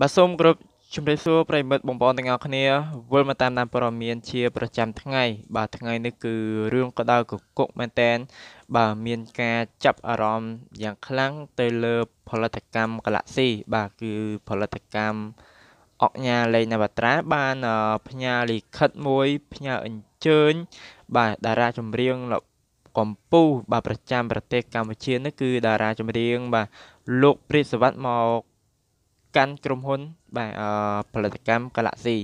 បាទសូមគោរពជំរាបសួរប្រិមិត្តបងប្អូនទាំងអស់គ្នាវិលមកតាមដានព័ត៌មានជាប្រចាំថ្ងៃបាទថ្ងៃនេះគឺរឿងក្តៅកគុកមែនតែនបាទមានការចាប់អារម្មណ៍យ៉ាងខ្លាំងទៅលើ ផលិតកម្ម Galaxy បាទគឺផលិតកម្មអកញ្ញាលេងនវត្រាបានផ្ញើលិខិតមួយផ្ញើអញ្ជើញ បាទតារាចម្រៀងកម្ពុជាបាទប្រចាំប្រទេសកម្ពុជានោះគឺ តារាចម្រៀង បាទលោកព្រាបសវត្តមកកាន់ក្រុមហ៊ុនបាទផលិតកម្ម Galaxy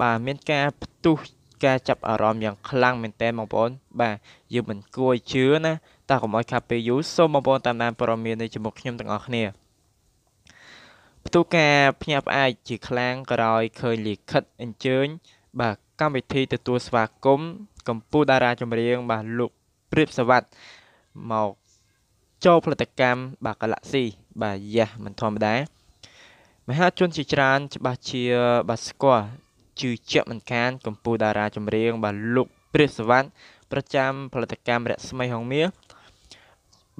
បាទមានការផ្ទុះការចាប់អារម្មណ៍យ៉ាងខ្លាំងមែនតើបងប្អូន បាទយើងមិនគួរជឿណាតើកុំឲ្យខាត់ពេលយូរសូមបងប្អូនតាមដានព័ត៌មាននេះជាមួយខ្ញុំទាំងអស់គ្នា ផ្ទុះការភ្ញាក់ផ្អើលជាខ្លាំងក្រោយឃើញលិខិតអញ្ជើញ បាទកម្មវិធីទទួលស្វាគមន៍កម្ពុជាតារាចម្រៀងបាទលោកព្រាបសវັດមកចូលផលិតកម្មបាទ Galaxy បាទយ៉ាមិនធម្មតាមហាជនជាច្រើនច្បាស់ជាបាទស្គាល់ជឿជាក់មិនខានកម្ពុជាតារាចម្រៀងបាទលោកព្រះសវណ្ណប្រចាំផលិតកម្មរស្មីហងមាស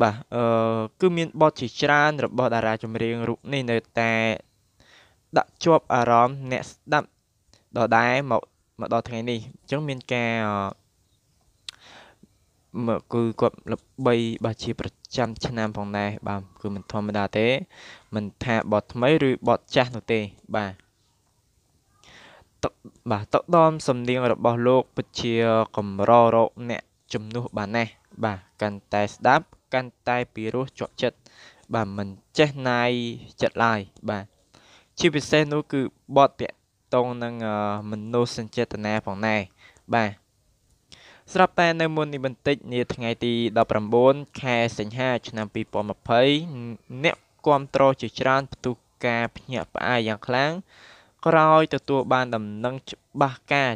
បាទអឺគឺមានបទជាច្រើនរបស់តារាចម្រៀងរូបនេះនៅតែដាក់ជាប់អារម្មណ៍អ្នកស្ដាប់ដដែលមកមកដល់ថ្ងៃនេះអញ្ចឹងមានការគឺគាត់ល្បីបាទជាប្រចាំឆ្នាំផងដែរ បាទគឺមិនធម្មតាទេមិនថាបតថ្មី ឬបតចាស់នោះទេបាទតកបាទតកដមសំនៀងរបស់លោកពិតជាកម្ររក អ្នកជំនួសបានណាស់បាទកាន់តែស្ដាប់ កាន់តែពីរោះជាប់ចិត្តបាទមិនចេះណាយចិត្តឡើយបាទជាពិសេសនោះគឺបត់តកតងនឹងមនោសញ្ចេតនាផងដែរបាទស្រាប់តែនៅមុននេះបន្តិចនាថ្ងៃទី19ខែសីហា ឆ្នាំ2020អ្នកគាំទ្រជាច្រើនផ្ទុះការភ្ញាក់ផ្អើលយ៉ាងខ្លាំងក្រោយទទួលបានដំណឹងច្បាស់ការ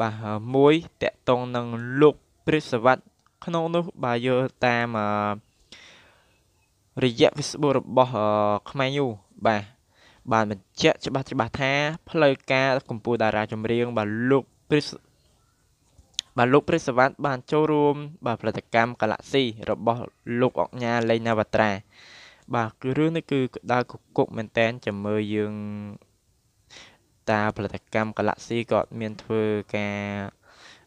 បាទមួយតកតងនឹងលោកព្រះសវត្តក្នុងនោះបើយល់តាមរយៈ Facebook របស់ខ្មែរ U បាទបានបញ្ជាក់ច្បាស់ច្បាស់ថាផ្លូវការកម្ពុជាតារាចម្រៀងបាទលោកព្រះបាទលោកព្រះសវណ្ណបាន ចូលរួម បាទផលិតកម្ម Galaxy របស់លោកអង្ញាលេងណាវត្រាបាទគឺរឿងនេះគឺក្តៅគគុកមែនតែនចាំមើលយើងតាផលិតកម្ម Galaxy ក៏អត់មានធ្វើការ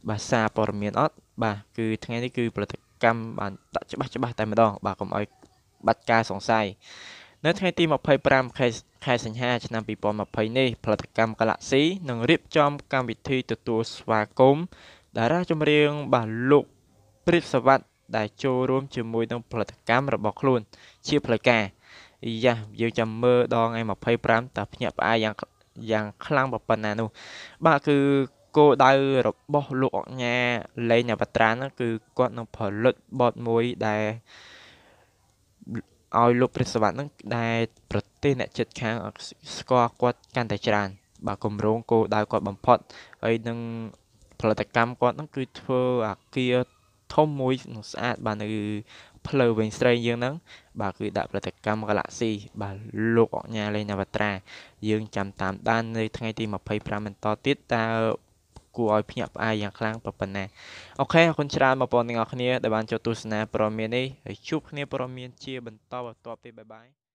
បាទសារព័ត៌មានអត់បាទគឺថ្ងៃនេះគឺផលិតកម្មបានដាក់ច្បាស់ច្បាស់តែម្ដង បាទកុំឲ្យបាត់ការសង្ស័យនៅថ្ងៃទី25ខែខែសីហាឆ្នាំ2020នេះផលិតកម្ម Galaxy នឹងរៀបចំកម្មវិធីទទួលស្វាគមន៍តារាចម្រៀងបាទលោកព្រាបសវັດដែលចូលរួមជាមួយនឹងផលិតកម្មរបស់ខ្លួន ជាផ្លូវការយ៉ាយើងចាំមើលដល់ថ្ងៃ25តើភ្ញាក់ផ្អើលយ៉ាងយ៉ាងខ្លាំងប៉ុណ្ណានោះ បាទគឺគោលដៅរបស់លោកអង្ញាលេងអបត្រាហ្នឹងគឺគាត់នឹងផលិតបតមួយដែលឲ្យលោកព្រះសវត្តហ្នឹងដែលប្រទេសអ្នកចិត្តខាង ស្គាល់គាត់កាន់តែច្រើន បាទគម្រោងគោលដៅគាត់បំផុតហើយនឹងផលិតកម្មគាត់ហ្នឹងគឺធ្វើអាគារធំមួយស្អាតបាទនៅផ្លូវវិញស្រីយើងហ្នឹងបាទគឺដាក់ផលិតកម្ម Galaxy បាទលោកអញ្ញាលេងអវត្រាយើងចាំតាមដាននៅថ្ងៃទី25បន្តទៀតតើគួរឲ្យភ្ញាក់ផ្អើលយ៉ាងខ្លាំងប៉ុណ្ណាអូខេអរគុណច្រើនបងប្អូនទាំងអស់គ្នាដែលបានចូលទស្សនាប្រមាននេះហើយជួបគ្នាប្រមានជាបន្តបន្ទាប់ទៀតបាយបាយ